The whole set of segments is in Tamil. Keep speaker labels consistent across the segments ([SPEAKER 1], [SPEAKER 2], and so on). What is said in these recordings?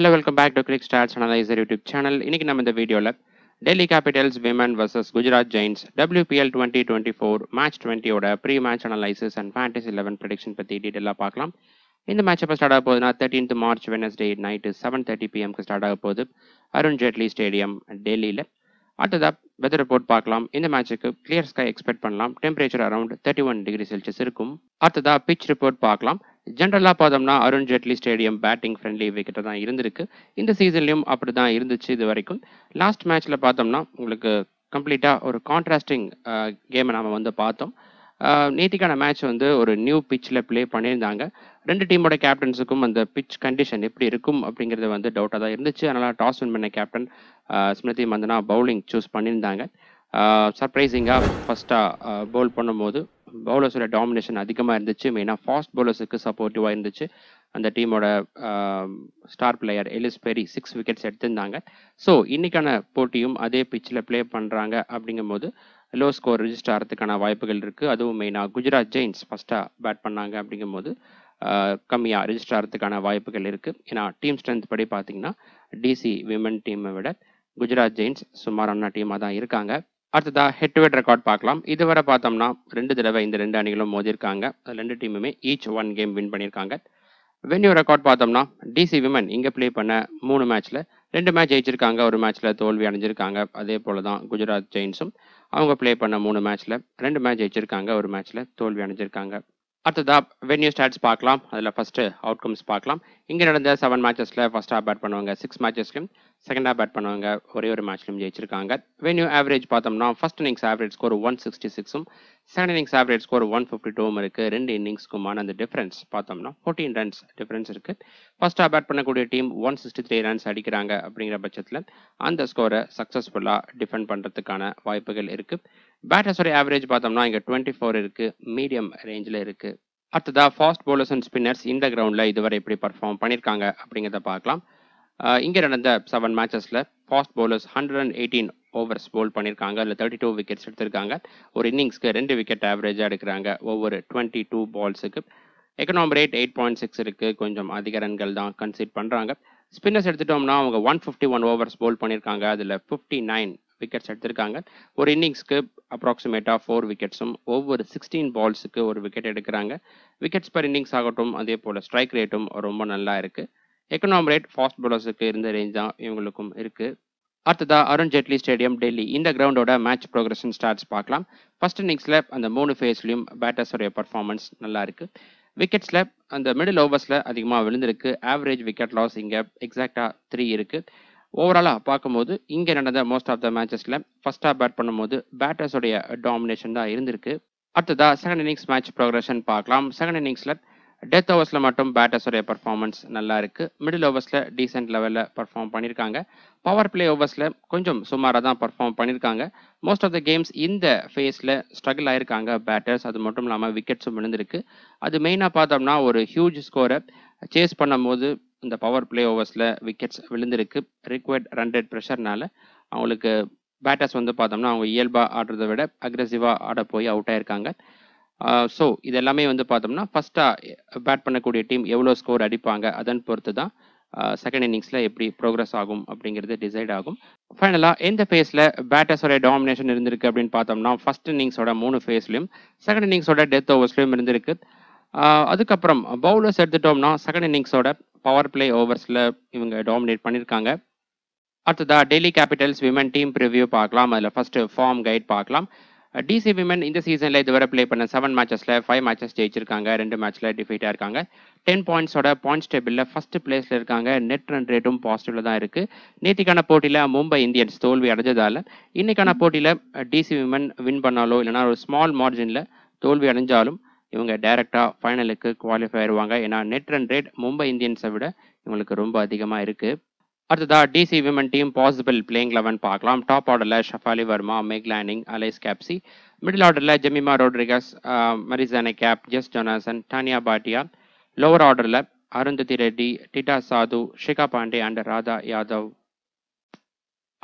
[SPEAKER 1] hello welcome back to Cric Stars Analyser YouTube channel இன்றைக்கி நம்ம இந்த வீடியோவில் Delhi Capitals women versus Gujarat Giants WPL twenty twenty four match டுவெண்ட்டியோட pre match analysis and fantasy eleven prediction பற்றி டீட்டெயிலாக பார்க்கலாம் இந்த மேட்ச் எப்போ ஸ்டார்ட் ஆக போகுதுன்னா thirteenth March Wednesday night seven thirty பிஎம்க்கு ஸ்டார்ட் ஆக போகுது அருண் ஜேட்லி ஸ்டேடியம் டெல்லியில் அடுத்ததாக வெதர் ரிப்போர்ட் பார்க்கலாம் இந்த மேட்சுக்கு கிளியர் ஸ்கை எக்ஸ்பெக்ட் பண்ணலாம் temperature around thirty one degree Celsius இருக்கும் அடுத்ததாக பிச் ரிப்போர்ட் பார்க்கலாம் ஜென்ரலாக பார்த்தோம்னா Arun Jaitley stadium batting friendly விக்கெட்டை தான் இருந்திருக்கு இந்த சீசன்லையும் அப்படி தான் இருந்துச்சு இது வரைக்கும் லாஸ்ட் மேட்ச்சில் பார்த்தோம்னா உங்களுக்கு கம்ப்ளீட்டாக ஒரு கான்ட்ராஸ்டிங் கேமை நாம் வந்து பார்த்தோம் நேற்றுக்கான மேட்ச் வந்து ஒரு நியூ பிச்சில் ப்ளே பண்ணியிருந்தாங்க ரெண்டு டீமோட கேப்டன்ஸுக்கும் அந்த பிச் கண்டிஷன் எப்படி இருக்கும் அப்படிங்கிறது வந்து டவுட்டாக தான் இருந்துச்சு அதனால் டாஸ் வின் பண்ண captain Smriti Mandhana bowling choose பண்ணியிருந்தாங்க சர்ப்ரைசிங்காக ஃபஸ்ட்டாக பவுல் பண்ணும்போது பவுலர்ஸோட டாமினேஷன் அதிகமாக இருந்துச்சு மெயினாக ஃபாஸ்ட் பவுலர்ஸுக்கு சப்போர்ட்டிவாக இருந்துச்சு அந்த டீமோட star player Ellyse Perry six wickets எடுத்திருந்தாங்க ஸோ இன்றைக்கான போட்டியும் அதே பிச்சில் ப்ளே பண்ணுறாங்க அப்படிங்கும் போது லோ ஸ்கோர் ரிஜிஸ்டர் ஆகிறதுக்கான வாய்ப்புகள் இருக்குது அதுவும் மெயினாக குஜராத் ஜெயின்ஸ் ஃபஸ்ட்டாக பேட் பண்ணாங்க அப்படிங்கும் போது கம்மியாக ரிஜிஸ்டர் ஆகிறதுக்கான வாய்ப்புகள் இருக்குது ஏன்னா டீம் ஸ்ட்ரென்த் படி பார்த்திங்கன்னா டிசி விமன் டீமை விட குஜராத் ஜெயின்ஸ் சுமாரான டீமாக தான் இருக்காங்க அடுத்ததாக ஹெட் டு ஹெட் ரெக்கார்ட் பார்க்கலாம் இதுவரை பார்த்தோம்னா ரெண்டு தடவை இந்த ரெண்டு அணிகளும் மோதிருக்காங்க ரெண்டு டீமுமே ஈச் ஒன் கேம் வின் பண்ணியிருக்காங்க வென்யூ ரெக்கார்ட் பார்த்தோம்னா டிசி விமன் இங்கே ப்ளே பண்ண மூணு மேட்ச்சில் ரெண்டு மேட்ச் ஜெயிச்சிருக்காங்க ஒரு மேட்ச்சில் தோல்வி அடைஞ்சிருக்காங்க அதே போல் தான் குஜராத் ஜெயின்ஸும் அவங்க ப்ளே பண்ண மூணு மேட்ச்சில் ரெண்டு மேட்ச் ஜெயிச்சிருக்காங்க ஒரு மேட்ச்சில் தோல்வி அடைஞ்சிருக்காங்க அடுத்ததாக வென்யூ ஸ்டாட்ஸ் பார்க்கலாம் அதில் ஃபஸ்ட்டு அவுட்கம்ஸ் பார்க்கலாம் இங்கே நடந்த செவன் மேட்சஸில் ஃபஸ்ட்டாக பேட் பண்ணுவாங்க சிக்ஸ் மேட்சஸ்லையும் செகண்டாக பேட் பண்ணுவாங்க ஒரே ஒரு மேட்ச்லையும் ஜெயிச்சிருக்காங்க வென்யூ ஆவரேஜ் பார்த்தோம்னா first innings average score one sixty சிக்ஸும் second innings average score one fifty டூவும் இருக்குது ரெண்டு இன்னிங்ஸ்க்குமான அந்த டிஃப்ரென்ஸ் பார்த்தோம்னா ஃபோர்டீன் ரன்ஸ் டிஃப்ரென்ஸ் இருக்குது ஃபர்ஸ்ட்டாக பேட் பண்ணக்கூடிய team one sixty three runs அடிக்கிறாங்க அப்படிங்கிற பட்சத்தில் அந்த ஸ்கோரை சக்ஸஸ்ஃபுல்லாக டிஃபெண்ட் பண்ணுறதுக்கான வாய்ப்புகள் இருக்குது பேட்டர்ஸோடைய ஆவரேஜ் பார்த்தோம்னா இங்கே டுவெண்ட்டி ஃபோர் இருக்குது மீடியம் ரேஞ்சில் இருக்குது அடுத்ததாக ஃபாஸ்ட் பவுலர்ஸ் அண்ட் ஸ்பின்னர்ஸ் இந்த கிரவுண்டில் இதுவரை எப்படி பர்ஃபார்ம் பண்ணியிருக்காங்க அப்படிங்கிறத பார்க்கலாம் இங்கே நடந்த செவன் மேட்சஸில் fast bowlers hundred and eighteen overs bowl பண்ணியிருக்காங்க இல்லை தேர்ட்டி டூ விக்கெட்ஸ் எடுத்திருக்காங்க ஒரு இன்னிங்ஸ்க்கு ரெண்டு விக்கெட் ஆவரேஜாக எடுக்கிறாங்க ஒவ்வொரு டுவெண்ட்டி டூ பால்ஸுக்கு economic rate eight point six இருக்குது கொஞ்சம் அதிக ரன்கள் தான் கன்சிட் பண்ணுறாங்க ஸ்பின்னர்ஸ் எடுத்துட்டோம்னா அவங்க one fifty one overs bowl பண்ணியிருக்காங்க அதில் ஃபிஃப்டி நைன் விக்கெட்ஸ் எடுத்திருக்காங்க ஒரு இன்னிங்ஸ்க்கு அப்ராக்சிமேட்டாக ஃபோர் விக்கெட்ஸும் ஒவ்வொரு சிக்ஸ்டீன் பால்ஸுக்கு ஒரு விக்கெட் எடுக்கிறாங்க விக்கெட்ஸ் பர் இன்னிங்ஸ் ஆகட்டும் அதே போல் ஸ்ட்ரைக் ரேட்டும் ரொம்ப நல்லா இருக்குது எக்கனாம் ரேட் ஃபாஸ்ட் பவுலர்ஸுக்கு இருந்த ரேஞ்ச் தான் இவங்களுக்கும் இருக்குது அடுத்ததாக அருண் ஜேட்லி ஸ்டேடியம் டெல்லி இந்த கிரவுண்டோட மேட்ச் ப்ரோக்ரஷன் ஸ்டார்ட்ஸ் பார்க்கலாம் ஃபர்ஸ்ட் இன்னிங்ஸில் அந்த மூணு ஃபேஸ்லையும் பேட்டர்ஸோடைய பர்ஃபார்மன்ஸ் நல்லா இருக்குது விக்கெட்ஸில் அந்த மிடில் ஓவர்ஸில் அதிகமாக விழுந்திருக்கு ஆவரேஜ் விக்கெட் லாஸ் இங்கே எக்ஸாக்டாக த்ரீ இருக்குது ஓவராலாக பார்க்கும்போது இங்கே நடந்த மோஸ்ட் ஆஃப் த மேட்சஸில் ஃபஸ்ட்டாக பேட் பண்ணும்போது பேட்டர்ஸோடைய டாமினேஷன் தான் இருந்திருக்கு அடுத்ததாக செகண்ட் இன்னிங்ஸ் மேட்ச் ப்ரோக்ரஷன் பார்க்கலாம் செகண்ட் இன்னிங்ஸில் டெத் ஓவர்ஸில் மட்டும் பேட்டர்ஸோடைய பர்ஃபார்மன்ஸ் நல்லா இருக்குது மிடில் ஓவர்ஸில் டீசென்ட் லெவலில் பர்ஃபார்ம் பண்ணியிருக்காங்க பவர் பிளே ஓவர்ஸில் கொஞ்சம் சுமாராக தான் பர்ஃபார்ம் பண்ணியிருக்காங்க மோஸ்ட் ஆஃப் த கேம்ஸ் இந்த ஃபேஸில் ஸ்ட்ரகிள் ஆயிருக்காங்க பேட்டர்ஸ் அது மட்டும் இல்லாமல் விக்கெட்ஸும் விழுந்திருக்கு அது மெயினாக பார்த்தோம்னா ஒரு ஹியூஜ் ஸ்கோரை சேஸ் பண்ணும்போது இந்த பவர் பிளே ஓவர்ஸில் விக்கெட்ஸ் விழுந்திருக்கு ரிக்வயர்ட் ரன் ப்ரெஷர்னால அவங்களுக்கு பேட்டர்ஸ் வந்து பார்த்தோம்னா அவங்க இயல்பாக ஆடுறதை விட அக்ரெசிவாக ஆட போய் அவுட் ஆயிருக்காங்க ஸோ இது எல்லாமே வந்து பார்த்தோம்னா ஃபஸ்ட்டாக பேட் பண்ணக்கூடிய டீம் எவ்வளோ ஸ்கோர் அடிப்பாங்க அதன் பொறுத்து தான் செகண்ட் இன்னிங்ஸில் எப்படி ப்ரோக்ரஸ் ஆகும் அப்படிங்கிறது டிசைட் ஆகும் ஃபைனலாக எந்த ஃபேஸில் பேட்டர்ஸோட டாமினேஷன் இருந்திருக்கு அப்படின்னு பார்த்தோம்னா ஃபஸ்ட் இன்னிங்ஸோட மூணு ஃபேஸ்லையும் செகண்ட் இன்னிங்ஸோட டெத் ஓவர்ஸ்லையும் இருந்திருக்கு அதுக்கப்புறம் பவுலர்ஸ் எடுத்துட்டோம்னா செகண்ட் இன்னிங்ஸோட பவர் பிளே ஓவர்ஸில் இவங்க டாமினேட் பண்ணியிருக்காங்க அடுத்ததாக Delhi Capitals women team preview பார்க்கலாம் அதில் ஃபஸ்ட்டு ஃபார்ம் கைட் பார்க்கலாம் டிசி uh, விமன் இந்த சீசனில் இதுவரை ப்ளே பண்ண செவன் மேட்சஸில் ஃபைவ் மேட்சஸ் ஜெயிச்சிருக்காங்க ரெண்டு மேட்ச்சில் டிஃபீட்டாக இருக்காங்க டென் பாயிண்ட்ஸோட பாயிண்ட்ஸ் டேபிளில் ஃபஸ்ட்டு பிளேஸில் இருக்காங்க நெட் ரன் ரேட்டும் பாசிட்டிவில் தான் இருக்குது நேற்றுக்கான போட்டியில் மும்பை இந்தியன்ஸ் தோல்வி அடைஞ்சதால் இன்றைக்கான போட்டியில் டிசி uh, விமன் வின் பண்ணாலோ இல்லைனா ஒரு ஸ்மால் மார்ஜினில் தோல்வி அடைஞ்சாலும் இவங்க டைரெக்டாக ஃபைனலுக்கு குவாலிஃபை ஆயிடுவாங்க ஏன்னா நெட் ரன் ரேட் மும்பை இந்தியன்ஸை விட இவங்களுக்கு ரொம்ப அதிகமாக இருக்குது அடுத்ததாக DC women team possible playing eleven பார்க்கலாம் டாப் ஆர்டரில் Shafali Verma Meg Lanning Alice Capsey middle ஆர்டரில் Jemimah Rodrigues Marizanne Kapp Jess Jonassen Taniya Bhatia lower ஆர்டரில் அருந்ததி ரெட்டி டிட்டா சாது ஷிகா பாண்டே அண்ட் ராதா யாதவ்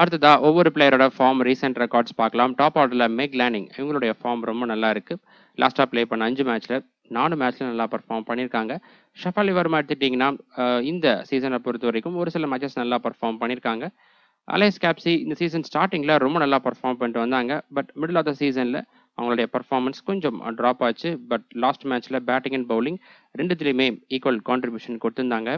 [SPEAKER 1] அடுத்ததா ஒவ்வொரு பிளேயரோட ஃபார்ம் ரீசெண்ட் ரெக்கார்ட்ஸ் பார்க்கலாம் டாப் ஆர்டரில் மேக் லேனிங் இவங்களுடைய ஃபார்ம் ரொம்ப நல்லா இருக்குது லாஸ்ட்டாக ப்ளே பண்ண அஞ்சு மேட்ச்சில் நாலு மேட்ச்லையும் நல்லா பர்ஃபார்ம் பண்ணியிருக்காங்க ஷஃபாலி வர்மா எடுத்துட்டிங்கன்னா இந்த சீசனை பொறுத்த வரைக்கும் ஒரு சில மேட்சஸ் நல்லா பர்ஃபார்ம் பண்ணியிருக்காங்க அலைஸ் கேப்சி இந்த சீசன் ஸ்டார்டிங்கில் ரொம்ப நல்லா பர்ஃபார்ம் பண்ணிட்டு வந்தாங்க பட் மிடில் ஆஃப் த சீசனில் அவங்களுடைய பர்ஃபார்மன்ஸ் கொஞ்சம் ட்ராப் ஆச்சு பட் லாஸ்ட் மேட்ச்சில் பேட்டிங் அண்ட் பவுலிங் ரெண்டுத்துலேயுமே ஈக்குவல் கான்ட்ரிபியூஷன் கொடுத்துருந்தாங்க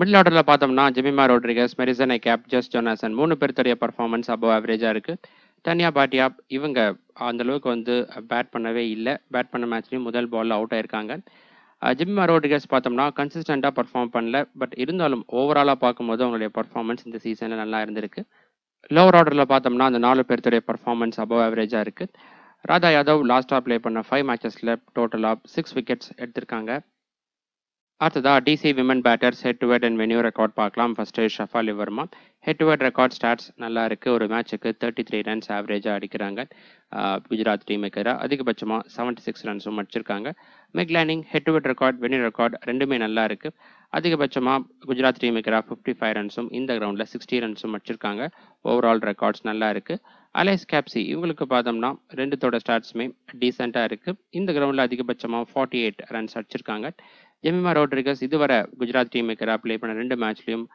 [SPEAKER 1] மிடில் ஆர்டரில் பார்த்தோம்னா ஜெமிமா ரோட்ரிகஸ் மெரிசனை கேப் ஜஸ்ட் ஜோனாசன் மூணு பேர்த்துடைய பர்ஃபார்மன்ஸ் அபோவ் ஆவரேஜாக இருக்குது தனியா பாட்டியா இவங்க அந்தளவுக்கு வந்து பேட் பண்ணவே இல்லை பேட் பண்ண மேட்ச்லேயும் முதல் பாலில் அவுட் ஆயிருக்காங்க ஜிம்மி ரோட்ரிகஸ் பார்த்தோம்னா கன்சிஸ்டண்ட்டாக பர்ஃபார்ம் பண்ணல பட் இருந்தாலும் ஓவராலாக பார்க்கும்போது அவங்களுடைய பர்ஃபார்மன்ஸ் இந்த சீசனில் நல்லா இருந்திருக்கு லோவர் ஆர்டரில் பார்த்தோம்னா அந்த நாலு பேர்த்துடைய பர்ஃபார்மன்ஸ் அபவ் ஆவரேஜாக இருக்குது ராதா யாதவ் லாஸ்ட்டாக ப்ளே பண்ண ஃபைவ் மேட்சஸில் டோட்டலாக சிக்ஸ் விக்கெட்ஸ் எடுத்திருக்காங்க அடுத்ததாக DC women batters head to head and venue record பார்க்கலாம் first Shafali Verma head to head record stats நல்லா இருக்குது ஒரு மேட்சுக்கு தேர்ட்டி த்ரீ ரன்ஸ் ஆவரேஜாக அடிக்கிறாங்க குஜராத் டீமுக்கு அதிகபட்சமாக செவன்ட்டி சிக்ஸ் ரன்ஸும் அடிச்சிருக்காங்க Meg Lanning head to head record venue record ரெண்டுமே நல்லா இருக்குது அதிகபட்சமாக குஜராத் டீமுக்கு ஃபிஃப்டி ஃபைவ் ரன்ஸும் இந்த கிரவுண்டில் சிக்ஸ்டி ரன்ஸும் அடிச்சிருக்காங்க ஓவரால் ரெக்கார்ட்ஸ் நல்லா இருக்குது அலைஸ் கேப்சி இவங்களுக்கு பார்த்தோம்னா ரெண்டுத்தோட ஸ்டாட்ஸுமே டீசெண்டாக இருக்குது இந்த கிரவுண்டில் அதிகபட்சமாக ஃபார்ட்டி எயிட் ரன்ஸ் அடிச்சிருக்காங்க எம்எம்ஆர் ரோட்ரிகஸ் இதுவரை குஜராத் டீமுக்கு அப்ளை பண்ண ரெண்டு மேட்ச்லையும்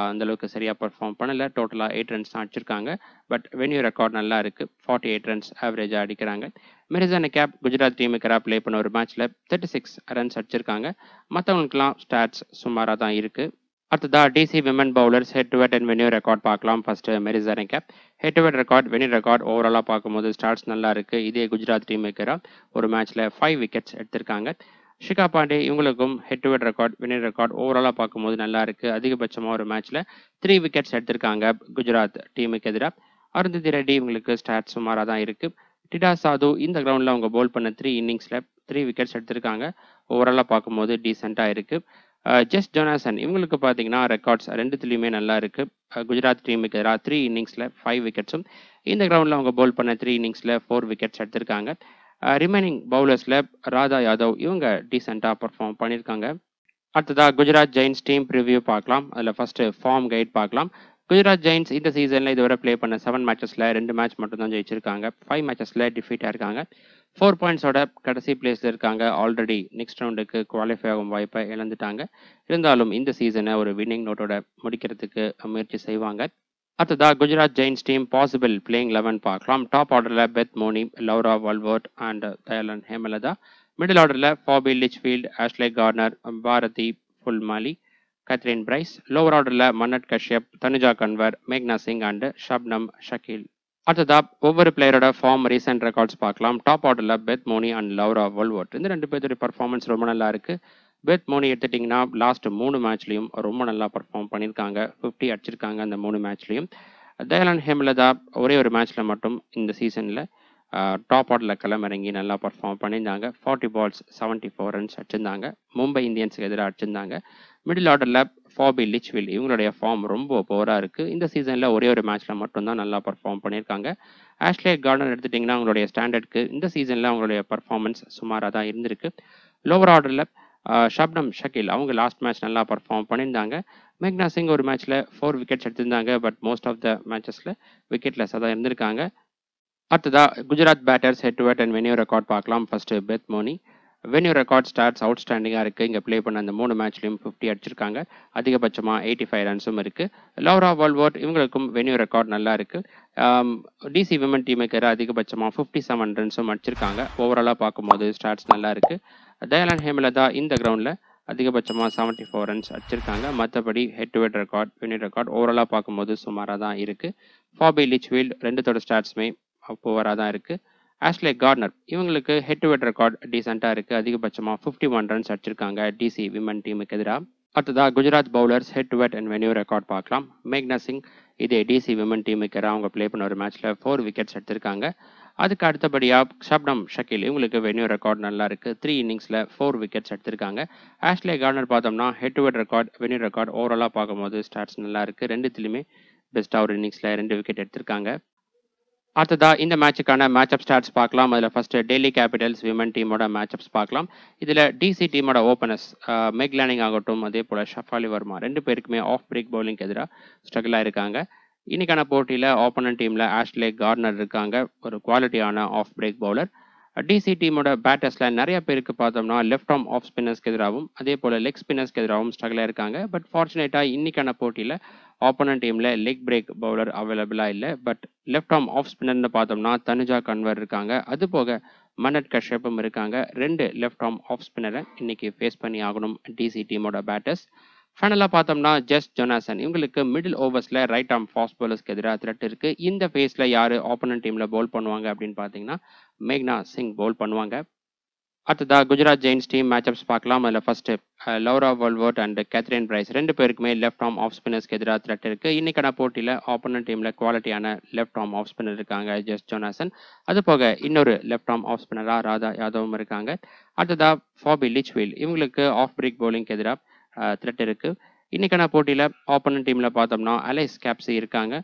[SPEAKER 1] அந்தளவுக்கு சரியாக பர்ஃபார்ம் பண்ணலை டோட்டலாக எயிட் ரன்ஸ் தான் அடிச்சிருக்காங்க பட் வென்யூ ரெக்கார்ட் நல்லா இருக்குது ஃபார்ட்டி எயிட் ரன்ஸ் ஆவரேஜாக அடிக்கிறாங்க மிரிசான கேப் குஜராத் டீமுக்கு ரா ப்ளே பண்ண ஒரு மேட்ச்சில் தேர்ட்டி சிக்ஸ் ரன்ஸ் அடிச்சிருக்காங்க மற்றவங்களுக்குலாம் ஸ்டாட்ஸ் சுமாராக தான் இருக்குது அடுத்ததா DC women bowlers head to head and venue record பார்க்கலாம் first Marizanne Kapp head to head record venue record ஓவராலாக பார்க்கும்போது ஸ்டார்ட்ஸ் நல்லா இருக்குது இதே குஜராத் டீமுக்கு ஒரு மேட்ச்சில் ஃபைவ் விக்கெட்ஸ் எடுத்திருக்காங்க ஷிகா பாண்டே இவங்களுக்கும் head to head record winning record ஓவராலாக பார்க்கும்போது நல்லா இருக்கு அதிகபட்சமாக ஒரு மேட்ச்சில் த்ரீ விக்கெட்ஸ் எடுத்திருக்காங்க குஜராத் டீமுக்கு எதிராக அருந்ததி ரெட்டி இவங்களுக்கு ஸ்டாட் சுமாராக தான் இருக்குது டிடா சாது இந்த கிரவுண்டில் அவங்க போல் பண்ண த்ரீ இன்னிங்ஸில் த்ரீ விக்கெட்ஸ் எடுத்திருக்காங்க ஓவராலாக பார்க்கும்போது டீசெண்டாக இருக்குது ஜெஸ் ஜோனாசன் இவங்களுக்கு பார்த்தீங்கன்னா ரெக்கார்ட்ஸ் ரெண்டுத்துலேயுமே நல்லா இருக்குது குஜராத் டீமுக்கு எதிராக த்ரீ இன்னிங்ஸில் ஃபைவ் விக்கெட்ஸும் இந்த கிரவுண்டில் அவங்க போல் பண்ண த்ரீ இன்னிங்ஸில் ஃபோர் விக்கெட்ஸ் எடுத்திருக்காங்க ரிமைனிங் பவுலர்ஸில் ராதா யாதவ் இவங்க டீசெண்டாக பர்ஃபார்ம் பண்ணியிருக்காங்க அடுத்ததாக குஜராத் ஜெயின்ஸ் டீம் ரிவ்யூ பார்க்கலாம் அதில் ஃபஸ்ட்டு ஃபார்ம் கைட் பார்க்கலாம் குஜராத் ஜெயின்ஸ் இந்த சீசனில் இதுவரை ப்ளே பண்ண செவன் மேட்சஸில் ரெண்டு மேட்ச் மட்டும்தான் ஜெயிச்சிருக்காங்க ஃபைவ் மேட்சஸில் டிஃபீட்டாக இருக்காங்க ஃபோர் பாயிண்ட்ஸோட கடைசி பிளேஸில் இருக்காங்க ஆல்ரெடி நெக்ஸ்ட் ரவுண்டுக்கு குவாலிஃபை ஆகும் வாய்ப்பை இழந்துட்டாங்க இருந்தாலும் இந்த சீசனை ஒரு வின்னிங் நோட்டோட முடிக்கிறதுக்கு முயற்சி செய்வாங்க அடுத்ததா Gujarat Giants team possible playing eleven பார்க்கலாம் டாப் ஆர்டரில் Beth Mooney Laura Wolvaardt and Dayalan Hemalatha middle ஆர்டரில் Phoebe Litchfield Ashleigh Gardner Bharti Fulmali Kathryn Bryce lower ஆர்டரில் மன்னட் கஷ்யப் தனுஜா கன்வர் மேக்னா சிங் அண்டு ஷப்னம் ஷக்கீல் அடுத்ததா ஒவ்வொரு பிளேயரோட ஃபார்ம் ரீசெண்ட் ரெக்கார்ட்ஸ் பார்க்கலாம் டாப் ஆர்டரில் பெத் மோனி அண்ட் லவ்ரா வோல்வோட் இந்த ரெண்டு பேருடைய பர்ஃபார்மன்ஸ் ரொம்ப நல்லா இருக்குது பெத் மோனி எடுத்துட்டிங்கன்னா லாஸ்ட் மூணு மேட்ச்லையும் ரொம்ப நல்லா பர்ஃபார்ம் பண்ணியிருக்காங்க ஃபிஃப்டி அடிச்சிருக்காங்க அந்த மூணு மேட்ச்லையும் தயாலன் ஹேம்லதா ஒரே ஒரு மேட்ச்சில் மட்டும் இந்த சீசனில் டாப் ஆர்டரில் களமிறங்கி நல்லா பர்ஃபார்ம் பண்ணியிருந்தாங்க forty balls seventy four runs அடிச்சிருந்தாங்க மும்பை இந்தியன்ஸுக்கு எதிராக அடிச்சிருந்தாங்க மிடில் ஆர்டரில் ஃபாபி லிச்வில் இவங்களுடைய ஃபார்ம் ரொம்ப போராக இருக்குது இந்த சீசனில் ஒரே ஒரு மேட்ச்சில் மட்டும்தான் நல்லா பர்ஃபார்ம் பண்ணியிருக்காங்க ஆஷ்லே கார்டன் எடுத்துட்டிங்கன்னா அவங்களுடைய ஸ்டாண்டர்டுக்கு இந்த சீசனில் அவங்களுடைய பர்ஃபார்மன்ஸ் சுமாராக தான் இருந்திருக்கு லோவர் ஆர்டரில் ஷப்னம் ஷக்கீல் அவங்க லாஸ்ட் மேட்ச் நல்லா பர்ஃபார்ம் பண்ணியிருந்தாங்க மேக்னா சிங் ஒரு மேட்ச்சில் ஃபோர் விக்கெட்ஸ் எடுத்திருந்தாங்க பட் மோஸ்ட் ஆஃப் த மேட்சஸில் விக்கெட்லெஸ்ஸாக தான் இருந்திருக்காங்க அடுத்ததாக Gujarat batters head to head and venue record பார்க்கலாம் first Beth Mooney venue record stars அவுட்ஸ்டாண்டிங்காக இருக்குது இங்கே ப்ளே பண்ண அந்த மூணு மேட்ச்லையும் ஃபிஃப்டி அடிச்சிருக்காங்க அதிகபட்சமாக எயிட்டி ஃபைவ் ரன்ஸும் இருக்குது லவ்ரா வால்வர்ட் இவங்களுக்கும் வென்யூ ரெக்கார்ட் நல்லா இருக்குது டிசி um, விமன் டீமுக்கு அதிகபட்சமாக ஃபிஃப்டி செவன் ரன்ஸும் அடிச்சிருக்காங்க ஓவராலாக பார்க்கும்போது ஸ்டார்ட்ஸ் நல்லா இருக்குது தயாலான் ஹேமலதா இந்த கிரவுண்டில் அதிகபட்சமாக செவன்ட்டி ஃபோர் ரன்ஸ் அடிச்சிருக்காங்க மற்றபடி head to head record venue record ஓவராலாக பார்க்கும்போது சுமாராக தான் இருக்குது ஃபாபி ரெண்டு ரெண்டுத்தோட ஸ்டாட்ஸுமே ஓவராக தான் இருக்குது ஆஷ்லே கார்னர் இவங்களுக்கு ஹெட் டு ஹெட் ரெக்கார்ட் டீசெண்டாக இருக்குது அதிகபட்சமாக ஃபிஃப்டி ஒன் ரன்ஸ் அடிச்சிருக்காங்க டிசி விமன் டீமுக்கு எதிராக அடுத்ததாக Gujarat bowlers head to head and venue record பார்க்கலாம் மேக்னா சிங் இதே டிசி விமன் டீமுக்கு எதிராக அவங்க ப்ளே பண்ண ஒரு மேட்ச்சில் ஃபோர் விக்கெட்ஸ் எடுத்திருக்காங்க அதுக்கு அடுத்தபடியாக ஷப்னம் ஷக்கில் இவங்களுக்கு வென்யூ ரெக்கார்ட் நல்லா இருக்குது த்ரீ இன்னிங்ஸில் ஃபோர் விக்கெட்ஸ் எடுத்திருக்காங்க ஆஷ்லே கார்னர் பார்த்தோம்னா head to head record venue record ஓவராலாக பார்க்கும்போது ஸ்டார்ட்ஸ் நல்லா இருக்குது ரெண்டுத்துலேயுமே பெஸ்ட்டாக ஒரு இன்னிங்ஸில் ரெண்டு விக்கெட் எடுத்திருக்காங்க அடுத்ததா இந்த மேட்சுக்கான மேட்ச் அப் ஸ்டார்ட்ஸ் பார்க்கலாம் அதில் ஃபஸ்ட்டு டெல்லி கேபிட்டல்ஸ் விமன் டீமோட மேட்ச் அப்ஸ் பார்க்கலாம் இதில் டிசி டீமோட ஓப்பனர்ஸ் மெக் லேனிங் ஆகட்டும் அதே போல் ஷஃபாலி வர்மா ரெண்டு பேருக்குமே ஆஃப் பிரேக் பவுலிங் எதிராக ஸ்ட்ரகிள் இருக்காங்க இன்னைக்கான போட்டியில் ஓப்பனன் டீமில் ஆஷ்லே கார்னர் இருக்காங்க ஒரு குவாலிட்டியான ஆஃப் பிரேக் பவுலர் டிசி டீமோட பேட்டர்ஸில் நிறைய பேருக்கு பார்த்தோம்னா லெஃப்ட் ஆம் ஆஃப் ஸ்பின்னர்ஸ்க்கு எதிராகவும் அதே போல் லெக் ஸ்பின்னர்ஸ்க்கு எதிராகவும் ஸ்ட்ரகிளாக இருக்காங்க பட் ஃபார்ச்சுனேட்டாக இன்றைக்கான போட்டியில் ஆப்போனன்ட் டீமில் லெக் பிரேக் பவுலர் அவைலபிளாக இல்லை பட் லெஃப்ட் ஆர்ம் ஆஃப் ஸ்பின்னர்னு பார்த்தோம்னா தனுஜா கன்வர் இருக்காங்க அது போக மன்னட் கஷ்யப்பும் இருக்காங்க ரெண்டு லெஃப்ட் ஆர்ம் ஆஃப் ஸ்பின்னரை இன்னைக்கு ஃபேஸ் பண்ணி ஆகணும் டிசி டீமோட பேட்டர்ஸ் ஃபைனலாக பார்த்தோம்னா ஜஸ்ட் ஜொனாசன் இவங்களுக்கு மிடில் ஓவர்ஸில் ரைட் ஆர்ம் ஃபாஸ்ட் பவுலர்ஸ்க்கு எதிராக த்ரெட் இருக்குது இந்த ஃபேஸில் யார் ஆப்போனன்ட் டீமில் பவுல் பண்ணுவாங்க அப்படின்னு பார்த்தீங்கன்னா மேக்னா சிங் பவுல் பண்ணுவாங்க அடுத்ததா குஜராத் ஜெயின்ஸ் டீம் மேட்சப்ஸ் பார்க்கலாம் அதில் first Laura Wolvaardt and Kathryn Bryce ரெண்டு பேருக்குமே லெஃப்ட் ஆம் ஆஃப் ஸ்பின்னர்ஸ்க்கு எதிராக த்ரெட் இருக்குது இன்றைக்கான போட்டியில் ஆப்போனன்ட் டீமில் குவாலிட்டியான லெஃப்ட் ஆம் ஆஃப் ஸ்பின்னர் இருக்காங்க ஜெஸ் ஜோனாசன் அது போக இன்னொரு லெஃப்ட் ஆம் ஆஃப் ஸ்பின்னராக ராதா யாதவும் இருக்காங்க அடுத்ததா ஃபாபி லிச்வீல் இவங்களுக்கு ஆஃப் பிரேக் பவுலிங்க்கு எதிராக த்ரெட் இருக்குது இன்றைக்கான போட்டியில் ஆப்போனன்ட் டீமில் பார்த்தோம்னா அலைஸ் கேப்ஸி இருக்காங்க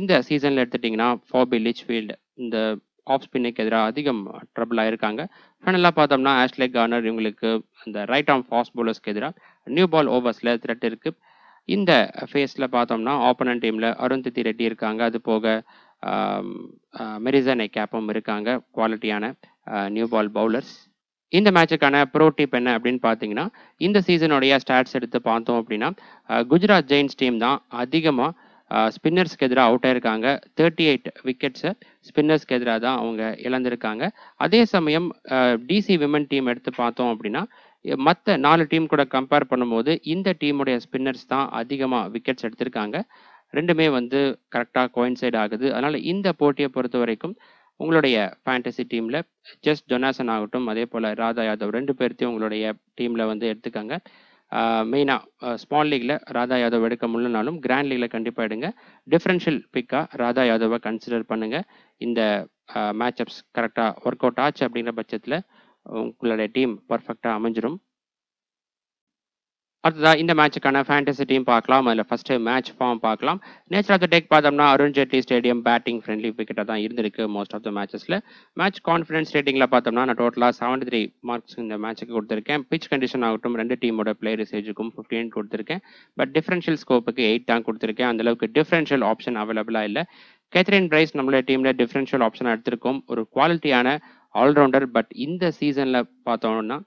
[SPEAKER 1] இந்த சீசனில் எடுத்துட்டிங்கன்னா ஃபாபி லிச்ஃபீல்டு இந்த ஆஃப் ஸ்பின்னுக்கு எதிராக அதிகம் ட்ரபிள் ஆயிருக்காங்க ஃபைனலாக பார்த்தோம்னா ஆஸ்லே கார்னர் இவங்களுக்கு இந்த ரைட் ஆம் ஃபாஸ்ட் பவுலர்ஸ்க்கு எதிராக நியூ பால் ஓவர்ஸில் த்ரெட் இருக்குது இந்த ஃபேஸில் பார்த்தோம்னா ஆப்பனன்ட் டீமில் அருந்ததி ரெட்டி இருக்காங்க அது போக மெரிசனை கேப்பும் இருக்காங்க குவாலிட்டியான நியூ பால் பவுலர்ஸ் இந்த மேட்சுக்கான ப்ரோ டிப் என்ன அப்படின்னு பார்த்தீங்கன்னா இந்த சீசனுடைய ஸ்டாட்ஸ் எடுத்து பார்த்தோம் அப்படின்னா குஜராத் ஜெயின்ஸ் டீம் தான் அதிகமாக ஸ்பின்னர்ஸ்க்கு எதிராக அவுட் ஆயிருக்காங்க தேர்ட்டி எயிட் விக்கெட்ஸை ஸ்பின்னர்ஸ்க்கு எதிராக தான் அவங்க இழந்திருக்காங்க அதே சமயம் டிசி விமன் டீம் எடுத்து பார்த்தோம் அப்படின்னா மற்ற நாலு டீம் கூட கம்பேர் பண்ணும்போது இந்த டீமுடைய ஸ்பின்னர்ஸ் தான் அதிகமாக விக்கெட்ஸ் எடுத்திருக்காங்க ரெண்டுமே வந்து கரெக்டாக கோயின்சைட் ஆகுது அதனால் இந்த போட்டியை பொறுத்த வரைக்கும் உங்களுடைய ஃபேண்டசி டீமில் ஜஸ்ட் டொனாசன் ஆகட்டும் அதே போல் ராதா யாதவ் ரெண்டு பேர்த்தையும் உங்களுடைய டீமில் வந்து எடுத்துக்காங்க மெயினாக ஸ்மால் லீகில் ராதா யாதவ் எடுக்க முடியலனாலும் கிராண்ட் லீகில் கண்டிப்பாக எடுங்க டிஃப்ரென்ஷியல் பிக்காக ராதா யாதவை கன்சிடர் பண்ணுங்கள் இந்த மேட்சப்ஸ் கரெக்டாக ஒர்க் அவுட் ஆச்சு அப்படிங்கிற பட்சத்தில் உங்களுடைய டீம் பர்ஃபெக்டாக அமைஞ்சிடும் அடுத்ததாக இந்த மேட்சுக்கான ஃபேண்டசி டீம் பார்க்கலாம் அதில் ஃபஸ்ட்டு மேட்ச் ஃபார்ம் பார்க்கலாம் நேச்சர் ஆஃப் த டேக் பார்த்தோம்னா Arun Jaitley stadium batting friendly விக்கெட்டாக தான் இருந்திருக்கு மோஸ்ட் ஆஃப் த மேட்சஸில் மேட்ச் கான்ஃபிடன்ஸ் ரேட்டிங்கில் பார்த்தோம்னா நான் டோட்டலாக செவன்டி த்ரீ மார்க்ஸ் இந்த மேட்ச்சுக்கு கொடுத்துருக்கேன் பிச் கண்டிஷன் ஆகட்டும் ரெண்டு டீமோட பிளேயர் சேஜுக்கும் ஃபிஃப்டின் கொடுத்துருக்கேன் பட் டிஃபரன்ஷியல் ஸ்கோப்புக்கு எயிட் தான் கொடுத்துருக்கேன் அந்தளவுக்கு டிஃபரன்ஷியல் ஆப்ஷன் அவைலபிளாக இல்லை கேத்ரின் பிரைஸ் நம்மளோட டீமில் டிஃபரன்ஷியல் ஆப்ஷன் எடுத்திருக்கோம் ஒரு குவாலிட்டியான ஆல்ரவுண்டர் பட் இந்த சீசனில் பார்த்தோம்னா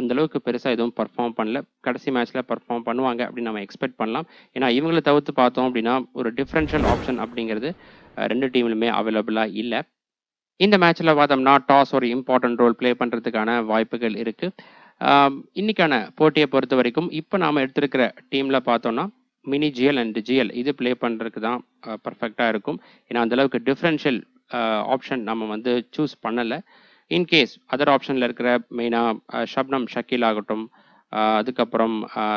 [SPEAKER 1] அந்தளவுக்கு பெருசாக எதுவும் பர்ஃபார்ம் பண்ணல கடைசி மேட்ச்சில் பர்ஃபார்ம் பண்ணுவாங்க அப்படின்னு நம்ம எக்ஸ்பெக்ட் பண்ணலாம் ஏன்னா இவங்களை தவிர்த்து பார்த்தோம் அப்படின்னா ஒரு டிஃப்ரென்ஷியல் ஆப்ஷன் அப்படிங்கிறது ரெண்டு டீம்லுமே அவைலபிளாக இல்லை இந்த மேட்ச்சில் பார்த்தோம்னா டாஸ் ஒரு இம்பார்ட்டன்ட் ரோல் ப்ளே பண்ணுறதுக்கான வாய்ப்புகள் இருக்குது இன்றைக்கான போட்டியை பொறுத்த வரைக்கும் இப்போ நாம் எடுத்திருக்கிற டீமில் பார்த்தோம்னா மினி ஜிஎல் அண்ட் ஜிஎல் இது ப்ளே பண்ணுறதுக்கு தான் பர்ஃபெக்டாக இருக்கும் ஏன்னா அந்தளவுக்கு டிஃப்ரென்ஷியல் ஆப்ஷன் நம்ம வந்து சூஸ் பண்ணலை இன்கேஸ் அதர் ஆப்ஷனில் இருக்கிற மெயினாக ஷப்னம் ஷக்கீல் ஆகட்டும் அதுக்கப்புறம்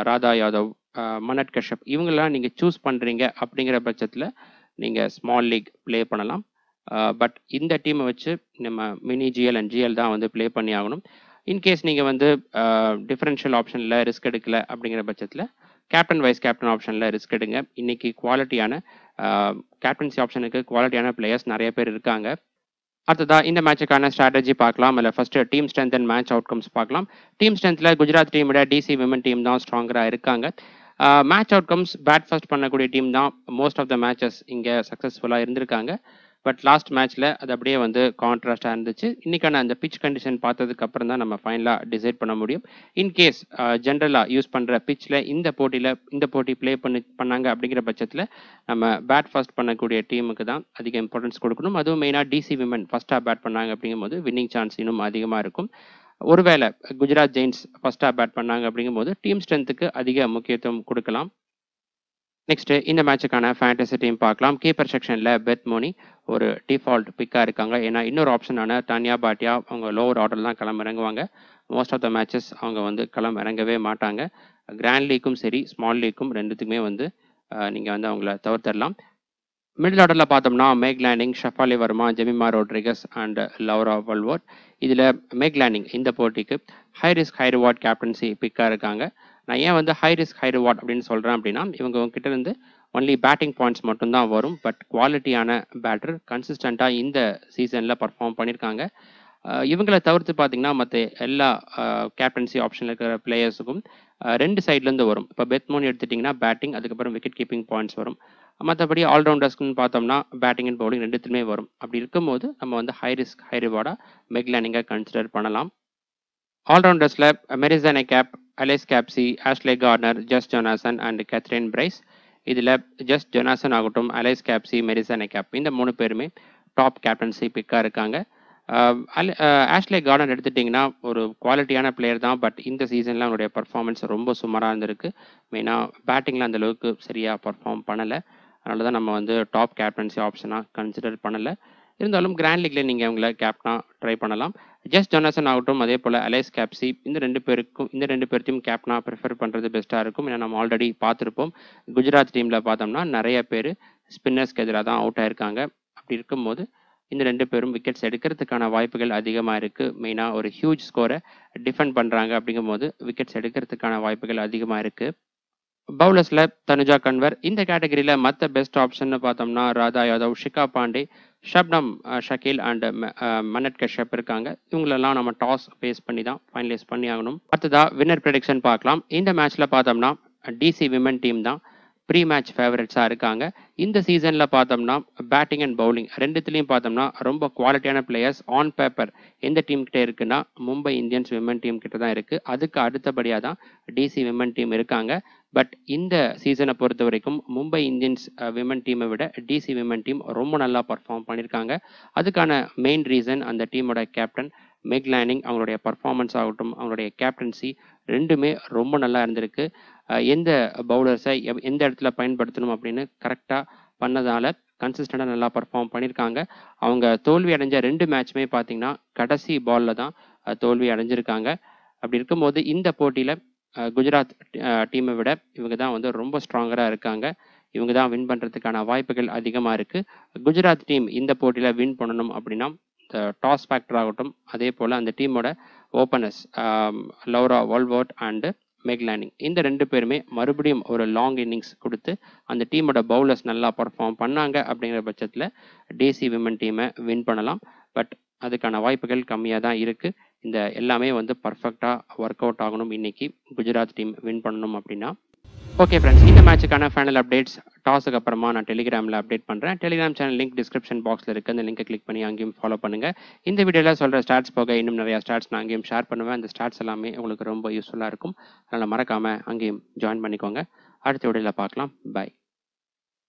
[SPEAKER 1] ராதா யாதவ் மனட் கஷப் இவங்கெல்லாம் நீங்கள் சூஸ் பண்ணுறீங்க அப்படிங்கிற பட்சத்தில் நீங்கள் ஸ்மால் லீக் ப்ளே பண்ணலாம் பட் இந்த டீமை வச்சு நம்ம மினி ஜிஎல் அண்ட் ஜிஎல் தான் வந்து ப்ளே பண்ணி ஆகணும் இன்கேஸ் நீங்கள் வந்து டிஃப்ரென்ஷியல் ஆப்ஷனில் ரிஸ்க் எடுக்கல அப்படிங்கிற பட்சத்தில் கேப்டன் வைஸ் கேப்டன் ஆப்ஷனில் ரிஸ்க் எடுங்க இன்றைக்கி குவாலிட்டியான கேப்டன்சி ஆப்ஷனுக்கு குவாலிட்டியான பிளேயர்ஸ் நிறைய பேர் இருக்காங்க அடுத்ததா இந்த மேட்சுக்கான ஸ்ட்ராட்டஜி பார்க்கலாம் இல்லை first team strength and match outcomes பார்க்கலாம் டீம் ஸ்ட்ரென்த்தில் குஜராத் டீம் விட டிசி விமன் டீம் தான் ஸ்ட்ராங்கராக இருக்காங்க மேட்ச் அவுட்கம்ஸ் பேட் ஃபர்ஸ்ட் பண்ணக்கூடிய டீம் தான் மோஸ்ட் ஆஃப் த மேட்சஸ் இங்கே சக்ஸஸ்ஃபுல்லாக இருந்திருக்காங்க பட் லாஸ்ட் மேட்ச்சில் அது அப்படியே வந்து கான்ட்ராஸ்டாக இருந்துச்சு இன்றைக்கான அந்த பிச் கண்டிஷன் பார்த்ததுக்கு அப்புறம் தான் நம்ம ஃபைனலாக டிசைட் பண்ண முடியும் இன்கேஸ் ஜென்ரலாக யூஸ் பண்ணுற பிச்சில் இந்த போட்டியில் இந்த போட்டி ப்ளே பண்ணி பண்ணாங்க அப்படிங்கிற பட்சத்தில் நம்ம பேட் ஃபர்ஸ்ட் பண்ணக்கூடிய டீமுக்கு தான் அதிக இம்பார்ட்டன்ஸ் கொடுக்கணும் அதுவும் மெயினாக டிசி விமன் ஃபஸ்ட்டாக பேட் பண்ணாங்க அப்படிங்கும்போது வின்னிங் சான்ஸ் இன்னும் அதிகமாக இருக்கும் ஒருவேளை குஜராத் ஜெயின்ஸ் ஃபஸ்ட்டாக பேட் பண்ணாங்க அப்படிங்கும்போது டீம் ஸ்ட்ரென்த்துக்கு அதிக முக்கியத்துவம் கொடுக்கலாம் நெக்ஸ்ட் இந்த மேட்சுக்கான ஃபேண்டசி டீம் பார்க்கலாம் கீப்பர் செக்ஷனில் பெத் மோனி ஒரு டிஃபால்ட் பிக்காக இருக்காங்க ஏன்னா இன்னொரு ஆப்ஷனான தனியா பாட்டியா அவங்க லோவர் ஆர்டர் தான் கிளம்ப இறங்குவாங்க மோஸ்ட் ஆஃப் த மேட்சஸ் அவங்க வந்து கிளம்ப இறங்கவே மாட்டாங்க கிராண்ட் லீக்கும் சரி ஸ்மால் லீக்கும் ரெண்டுத்துக்குமே வந்து நீங்கள் வந்து அவங்கள தவிர்த்தரலாம் மிடில் ஆர்டரில் பார்த்தோம்னா Meg Lanning Shafali Verma Jemimah Rodrigues and Laura Wolvaardt இதில் மேக் லேண்டிங் இந்த போட்டிக்கு high risk high reward captaincy பிக்காக இருக்காங்க நான் ஏன் வந்து ஹை ரிஸ்க் ஹை ரிவார்ட் அப்படின்னு சொல்கிறேன் அப்படின்னா இவங்க கிட்ட இருந்து ஒன்லி பேட்டிங் பாயிண்ட்ஸ் மட்டும்தான் வரும் பட் குவாலிட்டியான பேட்டர் கன்சிஸ்டண்ட்டாக இந்த சீசனில் பர்ஃபார்ம் பண்ணியிருக்காங்க இவங்களை தவிர்த்து பார்த்தீங்கன்னா மற்ற எல்லா கேப்டன்சி ஆப்ஷனில் இருக்கிற பிளேயர்ஸுக்கும் ரெண்டு சைட்லேருந்து வரும் இப்போ பெத்மோன் எடுத்துட்டிங்கன்னா பேட்டிங் அதுக்கப்புறம் விக்கெட் கீப்பிங் பாயிண்ட்ஸ் வரும் மற்றபடி ஆல்ரவுண்டர்ஸ்க்குன்னு பார்த்தோம்னா பேட்டிங் அண்ட் பவுலிங் ரெண்டுத்துலேயுமே வரும் அப்படி இருக்கும்போது நம்ம வந்து ஹை ரிஸ்க் ஹை ரிவார்டாக மெக்லேனிங்காக கன்சிடர் பண்ணலாம் ஆல்ரவுண்டர்ஸில் Marizanne Kapp Alice Capsey Ashleigh Gardner Jess Jonassen and Kathryn Bryce இதில் ஜஸ்ட் ஜொனாசன் ஆகட்டும் அலேஸ் கேப்சி மெரிசனை கேப் இந்த மூணு பேருமே டாப் கேப்டன்சி பிக்காக இருக்காங்க ஆஷ்லே கார்டன் எடுத்துட்டிங்கன்னா ஒரு குவாலிட்டியான பிளேயர் தான் பட் இந்த சீசனில் அவனுடைய பர்ஃபார்மன்ஸ் ரொம்ப சுமாராக இருந்திருக்கு மெயினாக பேட்டிங்கில் அந்தளவுக்கு சரியாக பர்ஃபார்ம் பண்ணலை அதனால தான் நம்ம வந்து டாப் கேப்டன்சி ஆப்ஷனாக கன்சிடர் பண்ணலை இருந்தாலும் கிராண்ட் லீக்ல நீங்கள் அவங்கள கேப்டனாக ட்ரை பண்ணலாம் ஜஸ்ட் ஜொனாசன் ஆகட்டும் அதே போல் அலைஸ் கேப்சி இந்த ரெண்டு பேருக்கும் இந்த ரெண்டு பேர்த்தையும் கேப்டனாக ப்ரிஃபர் பண்ணுறது பெஸ்ட்டாக இருக்கும் ஏன்னா நம்ம ஆல்ரெடி பார்த்துருப்போம் குஜராத் டீமில் பார்த்தோம்னா நிறைய பேர் ஸ்பின்னர்ஸ்க்கு எதிராக தான் அவுட் ஆயிருக்காங்க அப்படி இருக்கும்போது இந்த ரெண்டு பேரும் விக்கெட்ஸ் எடுக்கிறதுக்கான வாய்ப்புகள் அதிகமாக இருக்குது மெயினாக ஒரு ஹியூஜ் ஸ்கோரை டிஃபெண்ட் பண்ணுறாங்க அப்படிங்கும்போது விக்கெட்ஸ் எடுக்கிறதுக்கான வாய்ப்புகள் அதிகமாக இருக்குது பவுலர்ஸில் தனுஜா கன்வர் இந்த கேட்டகரியில் மற்ற பெஸ்ட் ஆப்ஷன் பார்த்தோம்னா ராதா யாதவ் ஷிகா பாண்டே ஷப்னம் ஷக்கீல் அண்ட் மன்னட் கஷ்யப் இருக்காங்க இவங்களெல்லாம் நம்ம டாஸ் பேஸ் பண்ணி தான் ஃபைனலைஸ் பண்ணி ஆகணும் அடுத்ததாக வின்னர் ப்ரெடிக்ஷன் பார்க்கலாம் இந்த மேட்ச்சில் பார்த்தோம்னா டிசி விமன் டீம் தான் ப்ரீ மேட்ச் ஃபேவரட்ஸாக இருக்காங்க இந்த சீசனில் பார்த்தோம்னா பேட்டிங் அண்ட் பவுலிங் ரெண்டுத்துலேயும் பார்த்தோம்னா ரொம்ப குவாலிட்டியான பிளேயர்ஸ் ஆன் பேப்பர் எந்த டீம் கிட்டே இருக்குன்னா மும்பை இந்தியன்ஸ் விமன் டீம் கிட்ட தான் இருக்குது அதுக்கு அடுத்தபடியாக தான் டிசி விமன் டீம் இருக்காங்க பட் இந்த சீசனை பொறுத்த வரைக்கும் மும்பை இந்தியன்ஸ் விமன் டீமை விட டிசி விமன் டீம் ரொம்ப நல்லா பர்ஃபார்ம் பண்ணியிருக்காங்க அதுக்கான மெயின் ரீசன் அந்த டீமோட கேப்டன் மெக் லேண்டிங் அவங்களுடைய பர்ஃபார்மன்ஸ் ஆகட்டும் அவங்களுடைய கேப்டன்சி ரெண்டுமே ரொம்ப நல்லா இருந்திருக்கு எந்த பவுலர்ஸை எந்த இடத்துல பயன்படுத்தணும் அப்படின்னு கரெக்டாக பண்ணதால கன்சிஸ்டண்டாக நல்லா பர்ஃபார்ம் பண்ணியிருக்காங்க அவங்க தோல்வி அடைஞ்ச ரெண்டு மேட்சுமே பார்த்தீங்கன்னா கடைசி பாலில் தான் தோல்வி அடைஞ்சிருக்காங்க அப்படி இருக்கும்போது இந்த போட்டியில் குஜராத் டீமை விட இவங்க தான் வந்து ரொம்ப ஸ்ட்ராங்கராக இருக்காங்க இவங்க தான் வின் பண்ணுறதுக்கான வாய்ப்புகள் அதிகமாக இருக்குது குஜராத் டீம் இந்த போட்டியில் வின் பண்ணணும் அப்படின்னா டாஸ் ஃபேக்டர் ஆகட்டும் அதே போல் அந்த டீமோட openers Laura Wolvaardt and Meg Lanning இந்த ரெண்டு பேருமே மறுபடியும் ஒரு லாங் இன்னிங்ஸ் கொடுத்து அந்த டீமோட பவுலர்ஸ் நல்லா பர்ஃபார்ம் பண்ணாங்க அப்படிங்கிற பட்சத்தில் டேசி விமன் டீமை வின் பண்ணலாம் பட் அதுக்கான வாய்ப்புகள் கம்மியாக தான் இருக்குது இந்த எல்லாமே வந்து பர்ஃபெக்டாக ஒர்க் அவுட் ஆகணும் இன்றைக்கி குஜராத் டீம் வின் பண்ணணும் அப்படின்னா ஓகே ஃப்ரெண்ட்ஸ் இந்த மேட்சுக்கான ஃபைனல் அப்டேட்ஸ் டாஸுக்கு அப்புறமா நான் டெலிகிராமில் அப்டேட் பண்ணுறேன் டெலிகிராம் சேனல் லிங்க் டிஸ்கிரிப்ஷன் பாக்ஸில் இருக்குது அந்த லிங்கை கிளிக் பண்ணி அங்கேயும் ஃபாலோ பண்ணுங்கள் இந்த வீடியோவில் சொல்கிற ஸ்டாட்ஸ் போக இன்னும் நிறையா ஸ்டாட்ஸ் நான் அங்கேயும் ஷேர் பண்ணுவேன் அந்த ஸ்டாட்ஸ் எல்லாமே உங்களுக்கு ரொம்ப யூஸ்ஃபுல்லாக இருக்கும் அதனால் மறக்காமல் அங்கேயும் ஜாயின் பண்ணிக்கோங்க அடுத்த வீடியோவில் பார்க்கலாம் பாய்